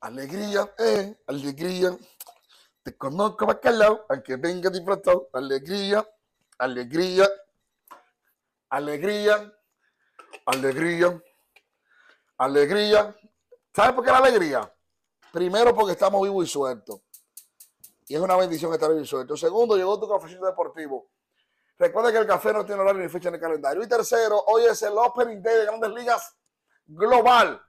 Alegría, eh, alegría. Te conozco bacalao, aunque venga disfrazado. Alegría, alegría, alegría, alegría, alegría. ¿Sabes por qué la alegría? Primero, porque estamos vivos y sueltos. Y es una bendición estar vivo y suelto. Segundo, llegó tu cafecito deportivo. Recuerda que el café no tiene horario ni fecha en el calendario. Y tercero, hoy es el Opening Day de Grandes Ligas Global.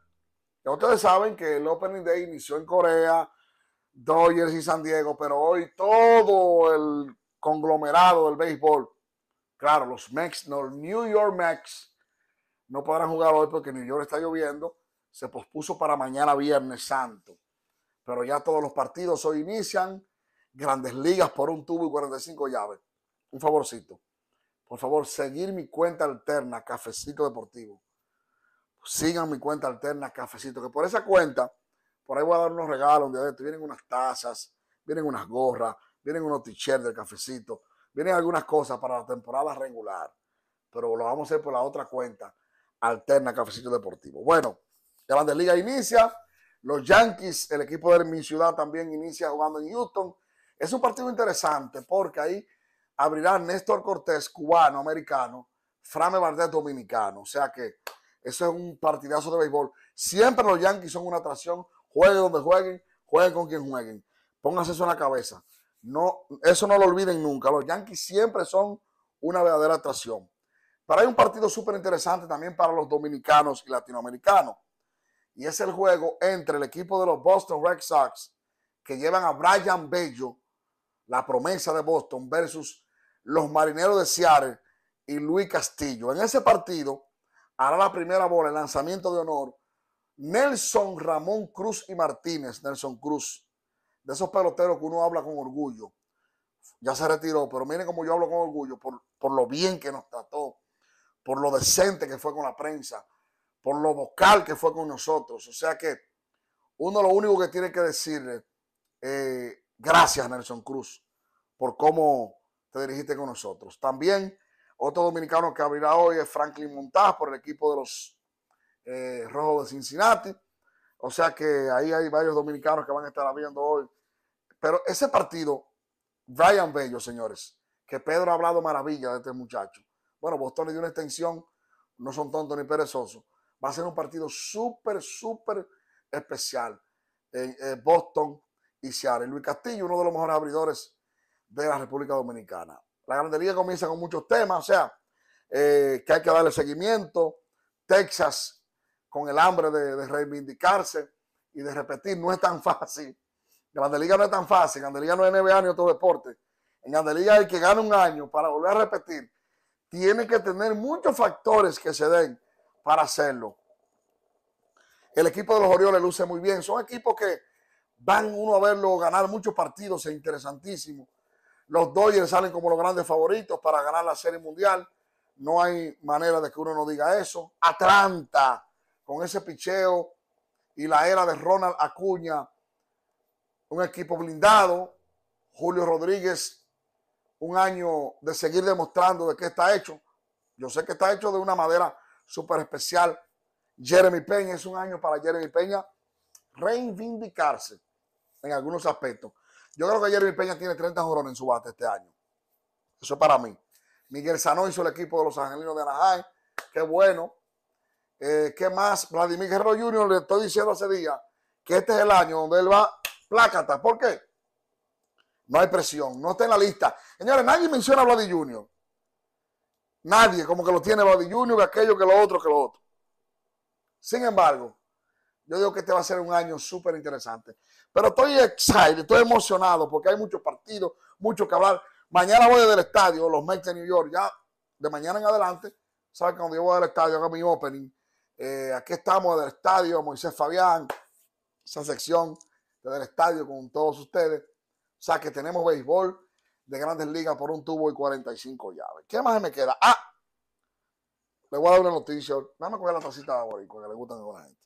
Ya ustedes saben que el Opening Day inició en Corea, Dodgers y San Diego, pero hoy todo el conglomerado del béisbol, claro, los Mex, New York Mex, no podrán jugar hoy porque New York está lloviendo, se pospuso para mañana Viernes Santo. Pero ya todos los partidos hoy inician, grandes ligas por un tubo y 45 llaves. Un favorcito. Por favor, seguir mi cuenta alterna, Cafecito Deportivo sigan mi cuenta alterna Cafecito, que por esa cuenta, por ahí voy a dar unos regalos de Vienen unas tazas, vienen unas gorras, vienen unos t-shirts del Cafecito, vienen algunas cosas para la temporada regular, pero lo vamos a hacer por la otra cuenta, alterna Cafecito Deportivo. Bueno, la Liga inicia, los Yankees, el equipo de mi ciudad también inicia jugando en Houston. Es un partido interesante porque ahí abrirá Néstor Cortés, cubano, americano, Frame Bardet, dominicano. O sea que eso es un partidazo de béisbol. Siempre los Yankees son una atracción. Jueguen donde jueguen, jueguen con quien jueguen. Pónganse eso en la cabeza. No, eso no lo olviden nunca. Los Yankees siempre son una verdadera atracción. Pero hay un partido súper interesante también para los dominicanos y latinoamericanos. Y es el juego entre el equipo de los Boston Red Sox, que llevan a Brian Bello, la promesa de Boston, versus los marineros de Seattle y Luis Castillo. En ese partido, hará la primera bola, el lanzamiento de honor. Nelson Ramón Cruz y Martínez, Nelson Cruz, de esos peloteros que uno habla con orgullo. Ya se retiró, pero miren cómo yo hablo con orgullo, por, lo bien que nos trató, por lo decente que fue con la prensa, por lo vocal que fue con nosotros. O sea que uno lo único que tiene que decirle, eh, gracias Nelson Cruz, por cómo te dirigiste con nosotros. También otro dominicano que abrirá hoy es Franklin Montaz por el equipo de los eh, Rojos de Cincinnati. O sea que ahí hay varios dominicanos que van a estar abriendo hoy. Pero ese partido, Brian Bello, señores, que Pedro ha hablado maravilla de este muchacho. Bueno, Boston le dio una extensión, no son tontos ni perezosos. Va a ser un partido súper, súper especial en eh, Boston y Seattle. Luis Castillo, uno de los mejores abridores de la República Dominicana. La Grande Liga comienza con muchos temas, o sea, eh, que hay que darle seguimiento. Texas con el hambre de, reivindicarse y de repetir, no es tan fácil. Grande Liga no es tan fácil, En Liga no es NBA ni otro deporte. En Grande hay que ganar un año para volver a repetir tiene que tener muchos factores que se den para hacerlo. El equipo de los Orioles luce muy bien. Son equipos que van uno a verlo ganar muchos partidos, es interesantísimo. Los Dodgers salen como los grandes favoritos para ganar la Serie Mundial. No hay manera de que uno no diga eso. Atlanta, con ese picheo y la era de Ronald Acuña, un equipo blindado. Julio Rodríguez, un año de seguir demostrando de qué está hecho. Yo sé que está hecho de una madera súper especial. Jeremy Peña es un año para Jeremy Peña reivindicarse en algunos aspectos. Yo creo que Jeremy Peña tiene 30 jorones en su bate este año. Eso es para mí. Miguel Sano hizo el equipo de los Angelinos de Anaheim. Qué bueno. Eh, ¿Qué más? Vladimir Guerrero Jr. le estoy diciendo hace días que este es el año donde él va plácata. ¿Por qué? No hay presión, no está en la lista. Señores, nadie menciona a Vladimir Jr. Nadie, como que lo tiene Vladimir Jr., que aquello, que lo otro, que lo otro. Sin embargo, yo digo que este va a ser un año súper interesante. Pero estoy excited, estoy emocionado porque hay muchos partidos, mucho que hablar. Mañana voy del estadio, los Mets de New York, ya de mañana en adelante. Saben cuando yo voy del estadio, hago mi opening. Eh, aquí estamos del estadio, Moisés Fabián, esa sección del estadio con todos ustedes. O sea que tenemos béisbol de grandes ligas por un tubo y 45 llaves. ¿Qué más me queda? Ah, le voy a dar una noticia. Dame a coger la tacita de Boricua, que le gustan a la gente.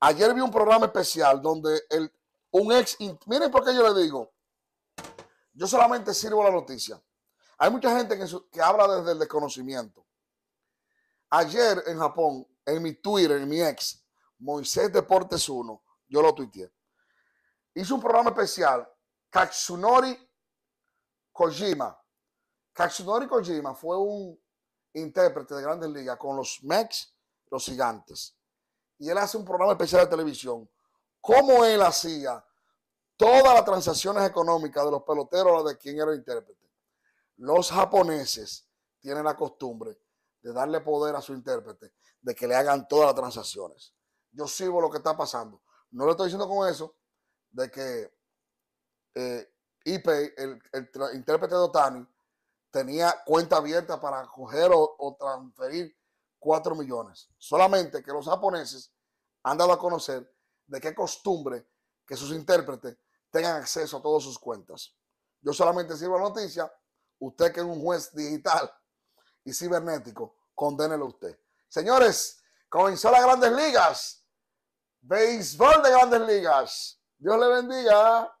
Ayer vi un programa especial donde el, un ex. Miren por qué yo le digo. Yo solamente sirvo la noticia. Hay mucha gente que, habla desde el desconocimiento. Ayer en Japón, en mi Twitter, en mi ex, Moisés Deportes 1, yo lo tuiteé. Hizo un programa especial, Katsunori Kojima. Katsunori Kojima fue un intérprete de grandes ligas con los Mex, los gigantes y él hace un programa especial de televisión, cómo él hacía todas las transacciones económicas de los peloteros de quien era el intérprete. Los japoneses tienen la costumbre de darle poder a su intérprete, de que le hagan todas las transacciones. Yo sigo lo que está pasando. No le estoy diciendo con eso de que eh, el, intérprete de Otani, tenía cuenta abierta para coger o transferir 4 millones. Solamente que los japoneses han dado a conocer de qué costumbre que sus intérpretes tengan acceso a todas sus cuentas. Yo solamente sirvo la noticia, usted que es un juez digital y cibernético, condénelo usted. Señores, comenzó las grandes ligas, béisbol de grandes ligas. Dios le bendiga.